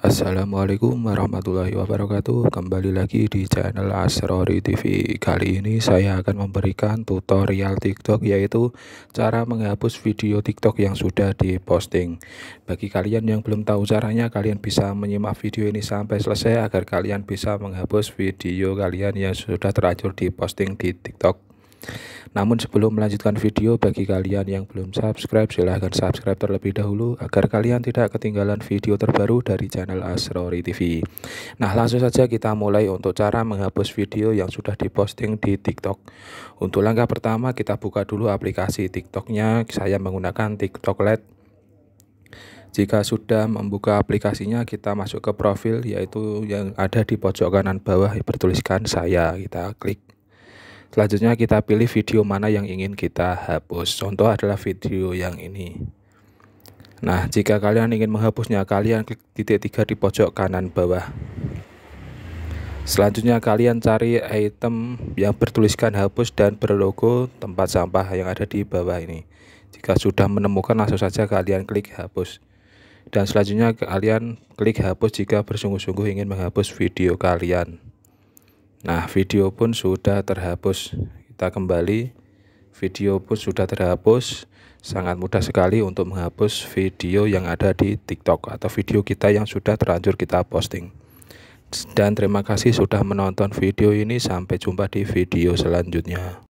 Assalamualaikum warahmatullahi wabarakatuh Kembali lagi di channel Asrori TV Kali ini saya akan memberikan tutorial tiktok Yaitu cara menghapus video tiktok yang sudah diposting Bagi kalian yang belum tahu caranya Kalian bisa menyimak video ini sampai selesai Agar kalian bisa menghapus video kalian yang sudah terlanjur diposting di tiktok namun sebelum melanjutkan video bagi kalian yang belum subscribe silahkan subscribe terlebih dahulu agar kalian tidak ketinggalan video terbaru dari channel Asrori TV Nah langsung saja kita mulai untuk cara menghapus video yang sudah diposting di TikTok Untuk langkah pertama kita buka dulu aplikasi TikToknya saya menggunakan TikTok Lite jika sudah membuka aplikasinya, kita masuk ke profil yaitu yang ada di pojok kanan bawah bertuliskan saya. Kita klik. Selanjutnya kita pilih video mana yang ingin kita hapus. Contoh adalah video yang ini. Nah, jika kalian ingin menghapusnya, kalian klik titik tiga di pojok kanan bawah. Selanjutnya kalian cari item yang bertuliskan hapus dan berlogo tempat sampah yang ada di bawah ini. Jika sudah menemukan langsung saja kalian klik hapus. Dan selanjutnya kalian klik hapus jika bersungguh-sungguh ingin menghapus video kalian. Nah, video pun sudah terhapus. Kita kembali, video pun sudah terhapus. Sangat mudah sekali untuk menghapus video yang ada di TikTok atau video kita yang sudah terlanjur kita posting. Dan terima kasih sudah menonton video ini. Sampai jumpa di video selanjutnya.